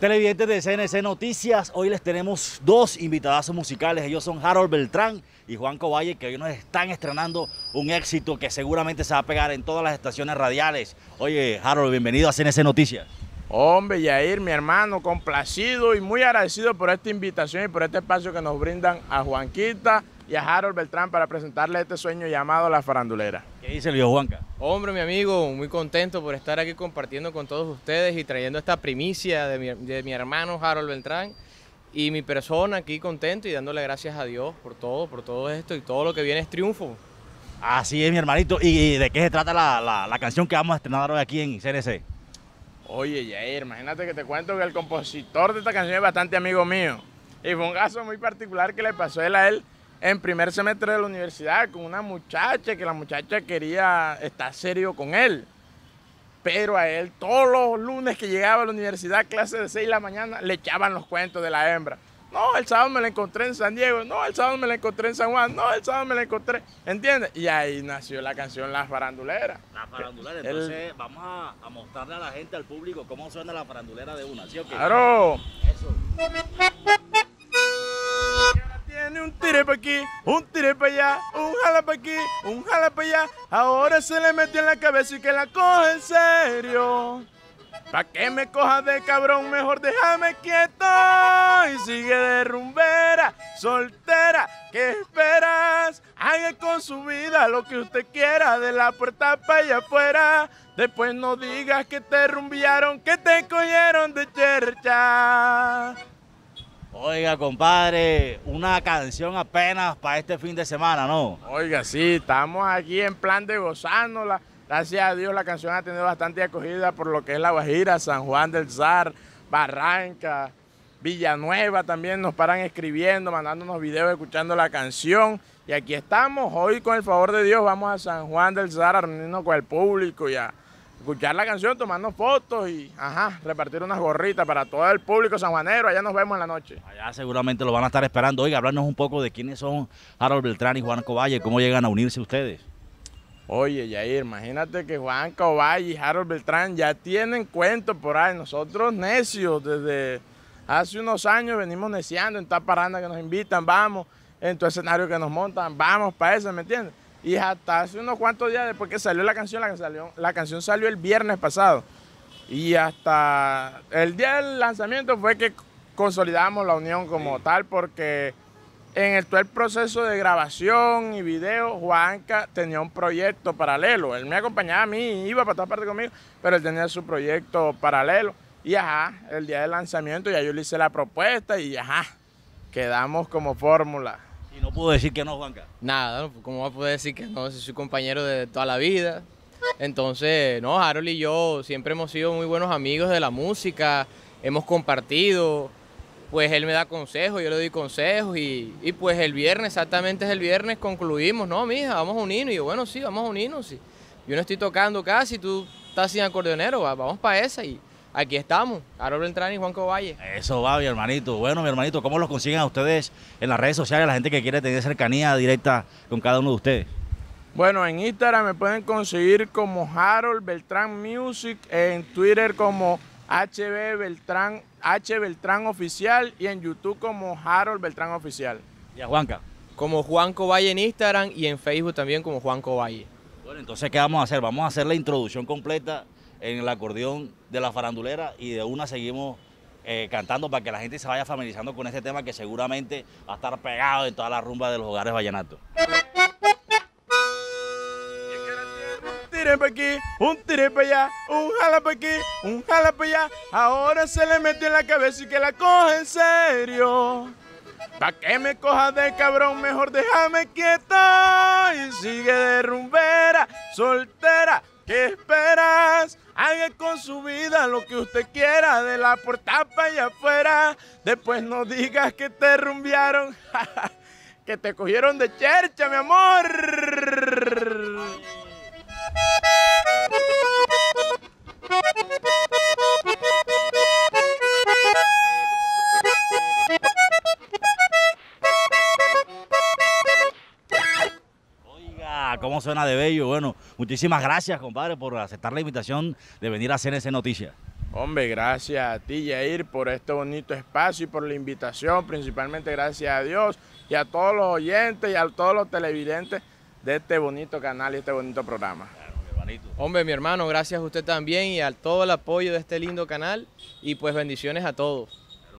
Televidentes de CNC Noticias, hoy les tenemos dos invitados musicales. Ellos son Harold Beltrán y Juan Coballe, que hoy nos están estrenando un éxito que seguramente se va a pegar en todas las estaciones radiales. Oye, Harold, bienvenido a CNC Noticias. Hombre, Yair, mi hermano, complacido y muy agradecido por esta invitación y por este espacio que nos brindan a Juanquita y a Harold Beltrán para presentarle este sueño llamado La Farandulera. ¿Qué dice el viejo Juanca? Hombre, mi amigo, muy contento por estar aquí compartiendo con todos ustedes y trayendo esta primicia de mi, hermano Harold Beltrán y mi persona aquí contento y dándole gracias a Dios por todo, por todo esto y todo lo que viene es triunfo. Así es, mi hermanito. ¿Y de qué se trata la, canción que vamos a estrenar hoy aquí en CNC? Oye, Jair, imagínate que te cuento que el compositor de esta canción es bastante amigo mío. Y fue un caso muy particular que le pasó él a él en primer semestre de la universidad con una muchacha que la muchacha quería estar serio con él. Pero a él todos los lunes que llegaba a la universidad, clase de 6 de la mañana, le echaban los cuentos de la hembra. No, el sábado me la encontré en San Diego, no, el sábado me la encontré en San Juan, no, el sábado me la encontré, ¿entiendes? Y ahí nació la canción La Farandulera. La Farandulera, entonces vamos a, mostrarle a la gente, al público, cómo suena la farandulera de una, ¿sí o qué? Claro. Eso aquí, un tire para allá, un jala aquí, un jala para allá. Ahora se le metió en la cabeza y que la coge en serio. Pa' que me coja de cabrón, mejor déjame quieto. Y sigue de rumbera, soltera, ¿qué esperas? Haga con su vida lo que usted quiera, de la puerta para allá afuera. Después no digas que te rumbiaron, que te cogieron de chercha. Oiga, compadre, una canción apenas para este fin de semana, ¿no? Oiga, sí, estamos aquí en plan de gozándola. Gracias a Dios la canción ha tenido bastante acogida por lo que es La Guajira, San Juan del Zar, Barranca, Villanueva también nos paran escribiendo, mandándonos videos, escuchando la canción. Y aquí estamos, hoy con el favor de Dios vamos a San Juan del Zar a reunirnos con el público ya escuchar la canción, tomarnos fotos y ajá, repartir unas gorritas para todo el público sanjuanero. Allá nos vemos en la noche. Allá seguramente lo van a estar esperando. Oiga, hablarnos un poco de quiénes son Harold Beltrán y Juan Coballe, cómo llegan a unirse ustedes. Oye, Yair, imagínate que Juan Coballe y Harold Beltrán ya tienen cuentos por ahí. Nosotros necios, desde hace unos años venimos neciando en esta paranda que nos invitan, vamos, en tu escenario que nos montan, vamos para eso, ¿me entiendes? Y hasta hace unos cuantos días después que salió la canción, la, canción salió el viernes pasado. Y hasta el día del lanzamiento fue que consolidamos la unión como tal, porque en el, todo el proceso de grabación y video, Juanca tenía un proyecto paralelo. Él me acompañaba a mí, iba para todas partes conmigo, pero él tenía su proyecto paralelo. Y ajá, el día del lanzamiento ya yo le hice la propuesta y ajá, quedamos como fórmula. ¿Y no pudo decir que no, Juanca? Nada, ¿cómo va a poder decir que no? Si soy compañero de toda la vida. Entonces, no, Harold y yo siempre hemos sido muy buenos amigos de la música, hemos compartido, pues él me da consejos, yo le doy consejos y, pues el viernes, exactamente es el viernes, concluimos, no, mija, vamos a unirnos. Y yo, bueno, sí, vamos a unirnos. Yo no estoy tocando casi, tú estás sin acordeonero, vamos para esa y aquí estamos, Harold Beltrán y Juanco Valle. Eso va, mi hermanito. Bueno, mi hermanito, ¿cómo los consiguen a ustedes en las redes sociales, la gente que quiere tener cercanía directa con cada uno de ustedes? Bueno, en Instagram me pueden conseguir como Harold Beltrán Music, en Twitter como HB Beltrán, H Beltrán Oficial y en YouTube como Harold Beltrán Oficial. ¿Y a Juanca? Como Juanco Valle en Instagram y en Facebook también como Juanco Valle. Bueno, entonces, ¿qué vamos a hacer? Vamos a hacer la introducción completa en el acordeón de la farandulera y de una seguimos eh, cantando para que la gente se vaya familiarizando con este tema que seguramente va a estar pegado en toda la rumba de los hogares vallenatos. para aquí, un tire para allá, un jala aquí, un jala ya. allá. Ahora se le metió en la cabeza y que la coge en serio. Pa' que me coja de cabrón, mejor déjame quieto y sigue de rumbera, soltera, ¿Qué esperas? Haga con su vida lo que usted quiera, de la puerta para allá afuera. Después no digas que te rumbiaron, que te cogieron de chercha, mi amor. zona suena de bello. Bueno, muchísimas gracias, compadre, por aceptar la invitación de venir a hacer CNC noticia Hombre, gracias a ti, Jair, por este bonito espacio y por la invitación. Principalmente gracias a Dios y a todos los oyentes y a todos los televidentes de este bonito canal y este bonito programa. Hombre, mi hermano, gracias a usted también y a todo el apoyo de este lindo canal y pues bendiciones a todos.